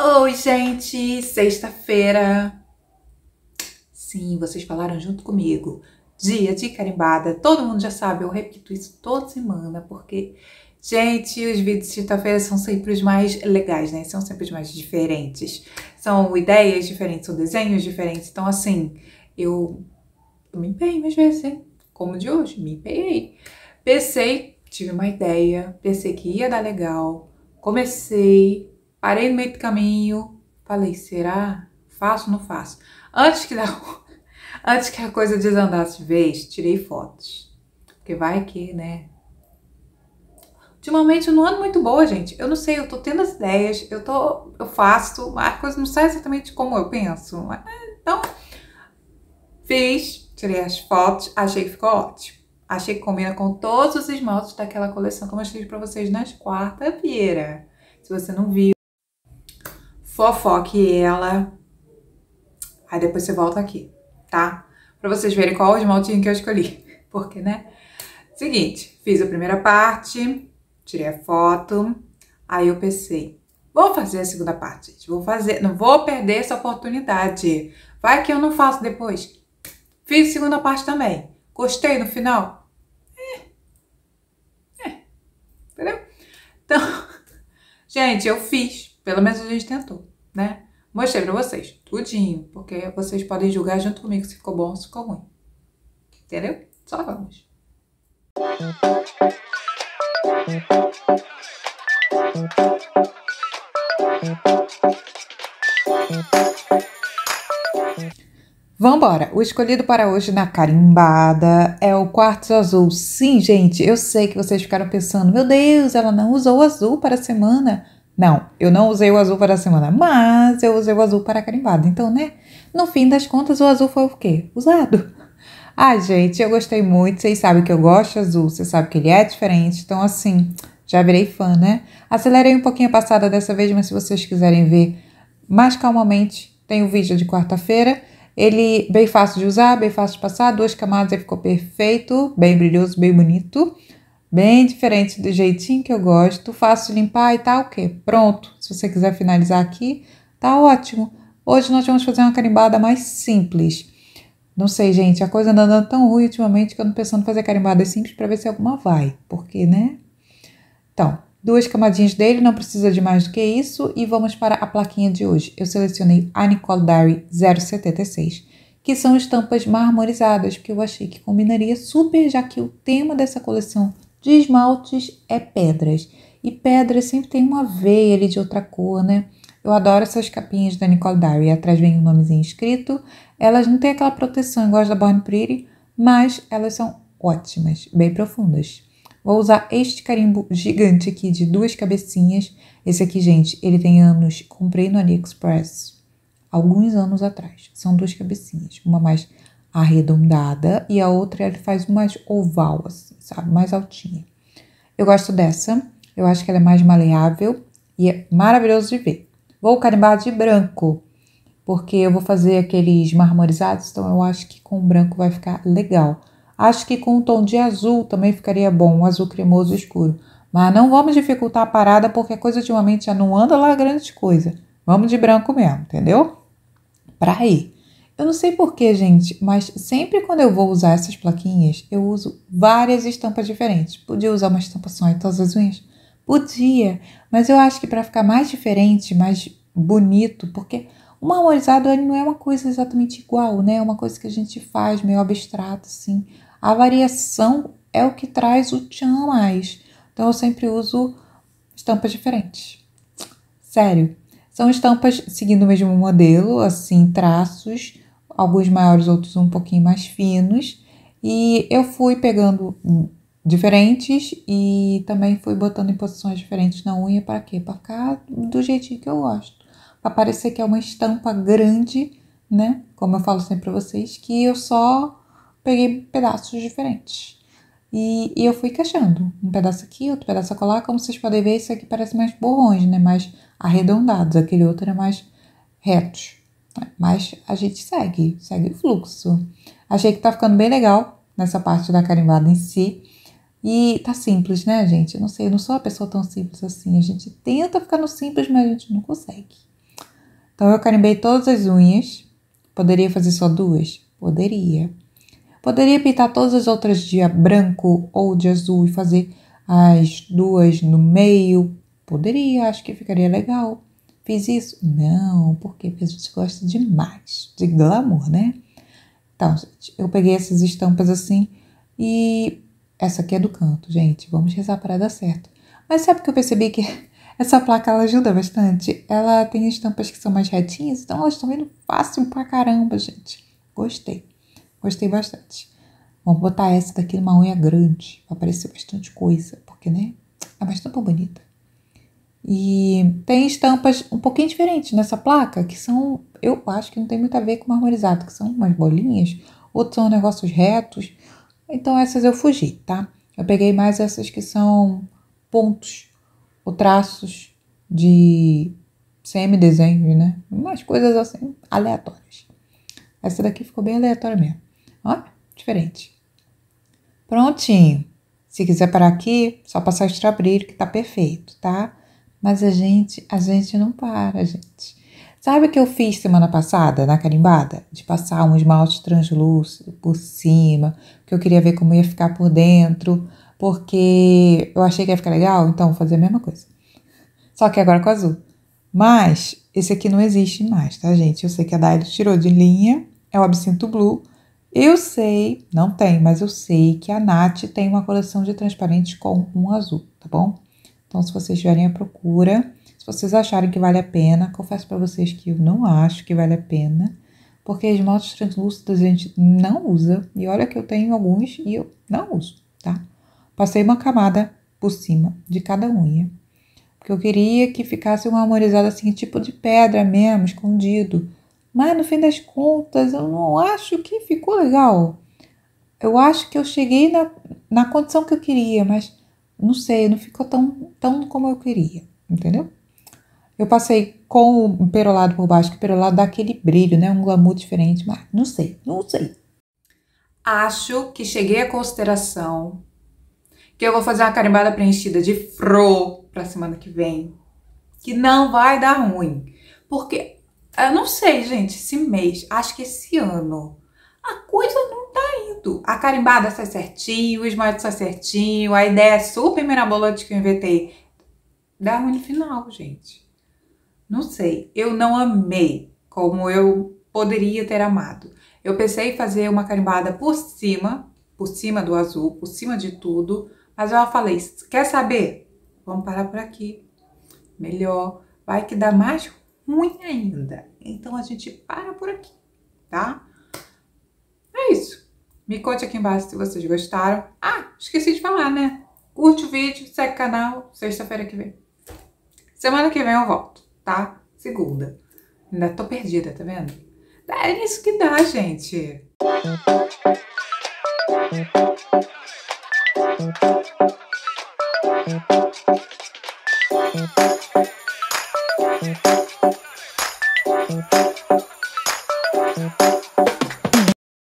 Oi, gente! Sexta-feira! Sim, vocês falaram junto comigo. Dia de carimbada. Todo mundo já sabe, eu repito isso toda semana, porque, gente, os vídeos de sexta-feira são sempre os mais legais, né? São sempre os mais diferentes. São ideias diferentes, são desenhos diferentes. Então, assim, eu me empenhei às vezes, hein? Como de hoje, me empenhei. Pensei, tive uma ideia, pensei que ia dar legal, comecei, Parei no meio do caminho, falei, será? Faço ou não faço? Antes que, da... Antes que a coisa desandasse de vez, tirei fotos. Porque vai que, né? Ultimamente eu não ando muito boa, gente. Eu não sei, eu tô tendo as ideias, eu tô. Eu faço, mas a coisa não sai exatamente como eu penso. Então, fiz, tirei as fotos, achei que ficou ótimo. Achei que combina com todos os esmaltes daquela coleção que eu mostrei pra vocês na quarta-feira. Se você não viu, fofoque ela. Aí depois você volta aqui, tá? Pra vocês verem qual o esmaltinho que eu escolhi. Porque, né? Seguinte, fiz a primeira parte, tirei a foto. Aí eu pensei, vou fazer a segunda parte, gente. Vou fazer, não vou perder essa oportunidade. Vai que eu não faço depois. Fiz a segunda parte também. Gostei no final? É. É. Entendeu? Então, gente, eu fiz. Pelo menos a gente tentou né? Mostrei pra vocês, tudinho, porque vocês podem julgar junto comigo se ficou bom ou se ficou ruim. Entendeu? Só vamos. Vambora! O escolhido para hoje na carimbada é o quartzo azul. Sim, gente, eu sei que vocês ficaram pensando, meu Deus, ela não usou azul para a semana. Não, eu não usei o azul para a semana, mas eu usei o azul para a carimbada. Então, né? No fim das contas, o azul foi o quê? Usado. Ah, gente, eu gostei muito. Vocês sabem que eu gosto de azul, vocês sabem que ele é diferente. Então, assim, já virei fã, né? Acelerei um pouquinho a passada dessa vez, mas se vocês quiserem ver mais calmamente, tem o um vídeo de quarta-feira. Ele bem fácil de usar, bem fácil de passar, duas camadas e ficou perfeito, bem brilhoso, bem bonito bem diferente do jeitinho que eu gosto, fácil limpar e tá o quê? Pronto. Se você quiser finalizar aqui, tá ótimo. Hoje nós vamos fazer uma carimbada mais simples. Não sei, gente, a coisa anda andando tão ruim ultimamente que eu não pensando em fazer carimbada simples para ver se alguma vai, porque, né? Então, duas camadinhas dele, não precisa de mais do que isso, e vamos para a plaquinha de hoje. Eu selecionei a Nicole Diary 076 que são estampas marmorizadas, porque eu achei que combinaria super, já que o tema dessa coleção de esmaltes é pedras. E pedra sempre tem uma veia ali de outra cor, né? Eu adoro essas capinhas da Nicole Diary. Atrás vem o um nomezinho escrito. Elas não têm aquela proteção igual as da Born Pretty, mas elas são ótimas, bem profundas. Vou usar este carimbo gigante aqui de duas cabecinhas. Esse aqui, gente, ele tem anos. Comprei no AliExpress alguns anos atrás. São duas cabecinhas, uma mais arredondada e a outra ele faz mais oval, assim, sabe? Mais altinha. Eu gosto dessa, eu acho que ela é mais maleável e é maravilhoso de ver. Vou carimbar de branco, porque eu vou fazer aqueles marmorizados, então eu acho que com branco vai ficar legal. Acho que com um tom de azul também ficaria bom, um azul cremoso escuro. Mas não vamos dificultar a parada, porque a coisa ultimamente já não anda lá grande coisa. Vamos de branco mesmo, entendeu? Pra ir. Eu não sei porquê, gente, mas sempre quando eu vou usar essas plaquinhas, eu uso várias estampas diferentes. Podia usar uma estampa só em todas as unhas? Podia, mas eu acho que para ficar mais diferente, mais bonito, porque o marmorizado ele não é uma coisa exatamente igual, né? É uma coisa que a gente faz meio abstrato, assim. A variação é o que traz o tchan mais. Então eu sempre uso estampas diferentes. Sério. São estampas seguindo o mesmo modelo, assim, traços, alguns maiores, outros um pouquinho mais finos. E eu fui pegando diferentes e também fui botando em posições diferentes na unha para quê? Para ficar do jeitinho que eu gosto. Para parecer que é uma estampa grande, né? Como eu falo sempre para vocês, que eu só peguei pedaços diferentes. E, e eu fui encaixando um pedaço aqui, outro pedaço acolá. Como vocês podem ver, esse aqui parece mais borrões, né? Mais arredondados. Aquele outro é mais retos. Mas a gente segue, segue o fluxo. Achei que tá ficando bem legal nessa parte da carimbada em si. E tá simples, né, gente? Eu não sei, eu não sou uma pessoa tão simples assim. A gente tenta ficar no simples, mas a gente não consegue. Então eu carimbei todas as unhas. Poderia fazer só duas? Poderia. Poderia pintar todas as outras de branco ou de azul e fazer as duas no meio? Poderia, acho que ficaria legal. Fiz isso? Não, porque a gente gosta demais de glamour, né? Então, gente, eu peguei essas estampas assim e essa aqui é do canto, gente. Vamos rezar para dar certo. Mas sabe que eu percebi que essa placa ela ajuda bastante? Ela tem estampas que são mais retinhas, então elas estão indo fácil pra caramba, gente. Gostei. Gostei bastante. Vamos botar essa daqui numa unha grande, vai aparecer bastante coisa, porque, né? É uma estampa bonita. E tem estampas um pouquinho diferentes nessa placa, que são, eu acho que não tem muito a ver com marmorizado, que são umas bolinhas, outros são negócios retos. Então essas eu fugi, tá? Eu peguei mais essas que são pontos ou traços de semi-desenhos, né? Umas coisas assim aleatórias. Essa daqui ficou bem aleatória mesmo. Ó, diferente. Prontinho. Se quiser parar aqui, só passar extra brilho que tá perfeito, tá? Mas a gente, a gente não para, gente. Sabe o que eu fiz semana passada na carimbada? De passar um esmalte translúcido por cima, que eu queria ver como ia ficar por dentro, porque eu achei que ia ficar legal, então vou fazer a mesma coisa. Só que agora com azul. Mas esse aqui não existe mais, tá, gente? Eu sei que a Daily tirou de linha, é o absinto blue. Eu sei, não tem, mas eu sei que a Nath tem uma coleção de transparentes com um azul, tá bom? Então, se vocês tiverem a procura, se vocês acharem que vale a pena, confesso para vocês que eu não acho que vale a pena, porque as motos translúcidas a gente não usa. E olha que eu tenho alguns e eu não uso, tá? Passei uma camada por cima de cada unha, porque eu queria que ficasse um amorizado assim, tipo de pedra mesmo, escondido. Mas no fim das contas, eu não acho que ficou legal. Eu acho que eu cheguei na, na condição que eu queria, mas não sei, não ficou tão, tão como eu queria, entendeu? Eu passei com o perolado por baixo, que o perolado dá aquele brilho, né? Um glamour diferente, mas não sei, não sei. Acho que cheguei à consideração que eu vou fazer uma carimbada preenchida de fro pra semana que vem. Que não vai dar ruim. Porque, eu não sei, gente, esse mês, acho que esse ano, a coisa não tudo. A carimbada sai certinho, o esmalte sai certinho, a ideia é super mirabolante que eu inventei. Dá ruim no final, gente. Não sei, eu não amei como eu poderia ter amado. Eu pensei em fazer uma carimbada por cima, por cima do azul, por cima de tudo, mas eu falei, quer saber? Vamos parar por aqui. Melhor, vai que dá mais ruim ainda. Então a gente para por aqui, tá? Me conte aqui embaixo se vocês gostaram. Ah, esqueci de falar, né? Curte o vídeo, segue o canal, sexta-feira que vem. Semana que vem eu volto, tá? Segunda. Ainda tô perdida, tá vendo? É isso que dá, gente. Thank you.